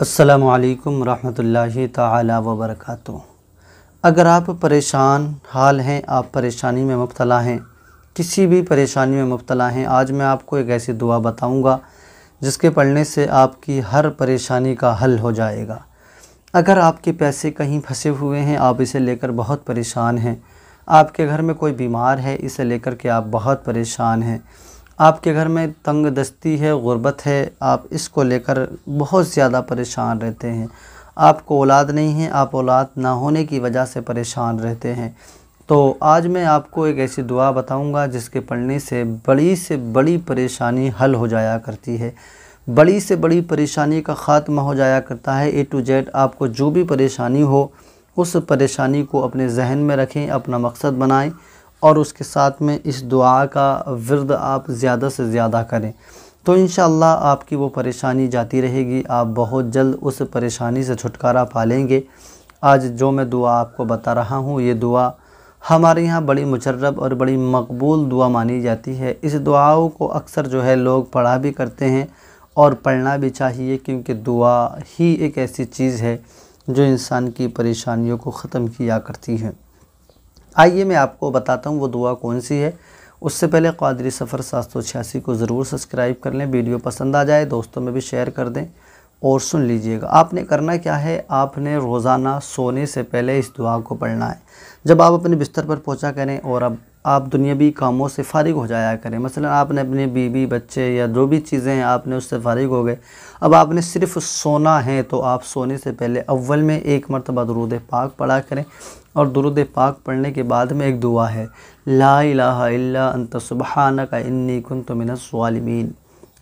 असलकम वरहमतुल्लाहि ताला अगर आप परेशान हाल हैं आप परेशानी में मुबतला हैं किसी भी परेशानी में मुबतला हैं आज मैं आपको एक ऐसी दुआ बताऊंगा जिसके पढ़ने से आपकी हर परेशानी का हल हो जाएगा अगर आपके पैसे कहीं फंसे हुए हैं आप इसे लेकर बहुत परेशान हैं आपके घर में कोई बीमार है इसे लेकर के आप बहुत परेशान हैं आपके घर में तंग दस्ती है ग़ुरबत है आप इसको लेकर बहुत ज़्यादा परेशान रहते हैं आपको औलाद नहीं है आप औलाद ना होने की वजह से परेशान रहते हैं तो आज मैं आपको एक ऐसी दुआ बताऊंगा जिसके पढ़ने से बड़ी से बड़ी परेशानी हल हो जाया करती है बड़ी से बड़ी परेशानी का ख़ात्मा हो जाया करता है ए टू जेड आपको जो भी परेशानी हो उस परेशानी को अपने जहन में रखें अपना मकसद बनाएं और उसके साथ में इस दुआ का वर्द आप ज़्यादा से ज़्यादा करें तो इन आपकी वो परेशानी जाती रहेगी आप बहुत जल्द उस परेशानी से छुटकारा पा लेंगे आज जो मैं दुआ आपको बता रहा हूँ ये दुआ हमारे यहाँ बड़ी मुजरब और बड़ी मकबूल दुआ मानी जाती है इस दुआओं को अक्सर जो है लोग पढ़ा भी करते हैं और पढ़ना भी चाहिए क्योंकि दुआ ही एक ऐसी चीज़ है जो इंसान की परेशानियों को ख़त्म किया करती है आइए मैं आपको बताता हूँ वो दुआ कौन सी है उससे पहले कादरी सफ़र सात सौ छियासी को ज़रूर सब्सक्राइब कर लें वीडियो पसंद आ जाए दोस्तों में भी शेयर कर दें और सुन लीजिएगा आपने करना क्या है आपने रोज़ाना सोने से पहले इस दुआ को पढ़ना है जब आप अपने बिस्तर पर पहुँचा करें और अब आप दुनियावी कामों से फारिग हो जाया करें मसलन आपने अपने बीवी बच्चे या जो भी चीज़ें हैं आपने उससे फारिग हो गए अब आपने सिर्फ सोना है तो आप सोने से पहले अव्वल में एक मरतबा दरुद पाक पढ़ा करें और दरुद पाक पढ़ने के बाद में एक दुआ है ला इलाहा इल्ला अंत सुबहाना का इन्नी कन तो मिनसालमीन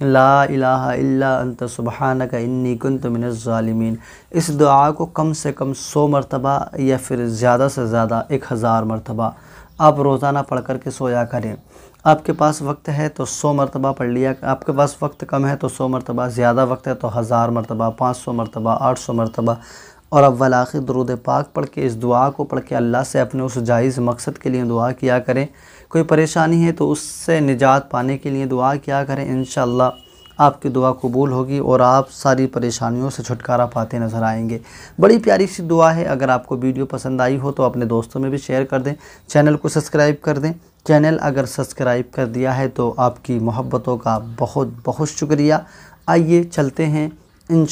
ला इलाहा इल्ला अंत सुबहाना का इन्नी कन तो मिनसालमीन इस दुआ को कम से कम सौ मरतबा या फिर ज़्यादा से ज़्यादा एक हज़ार मरतबा आप रोज़ाना पढ़ कर के सोया करें आपके पास वक्त है तो सौ मरतबा पढ़ लिया आपके पास वक्त कम है तो सौ मरतबा ज़्यादा वक्त है तो हज़ार मरतबा पाँच सौ मरतबा आठ सौ मरतबा और अव्वल आखिर दरुद पाक पढ़ के इस दुआ को पढ़ के अल्लाह से अपने उस जायज़ मकसद के लिए दुआ किया करें कोई परेशानी है तो उससे निजात पाने के लिए दुआ किया करें इन आपकी दुआ कबूल होगी और आप सारी परेशानियों से छुटकारा पाते नज़र आएंगे बड़ी प्यारी सी दुआ है अगर आपको वीडियो पसंद आई हो तो अपने दोस्तों में भी शेयर कर दें चैनल को सब्सक्राइब कर दें चैनल अगर सब्सक्राइब कर दिया है तो आपकी मोहब्बतों का बहुत बहुत शुक्रिया आइए चलते हैं इन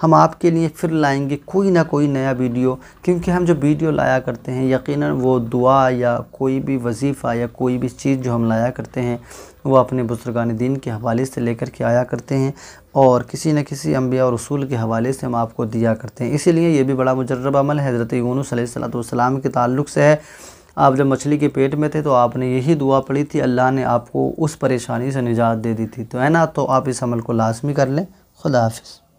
हम आपके लिए फिर लाएंगे कोई ना कोई नया वीडियो क्योंकि हम जो वीडियो लाया करते हैं यकीनन वो दुआ या कोई भी वजीफ़ा या कोई भी चीज़ जो हम लाया करते हैं वो अपने बुजुर्गान दिन के हवाले से लेकर के आया करते हैं और किसी न किसी अम्बिया और रसूल के हवाले से हम आपको दिया करते हैं इसीलिए ये भी बड़ा मुजरब अमल हज़रत यूनुसलाम के ताल्लुक से है आप जब मछली के पेट में थे तो आपने यही दुआ पढ़ी थी अल्लाह ने आपको उस परेशानी से निजात दे दी थी तो है ना तो आप इस अमल को लाजमी कर लें खुदा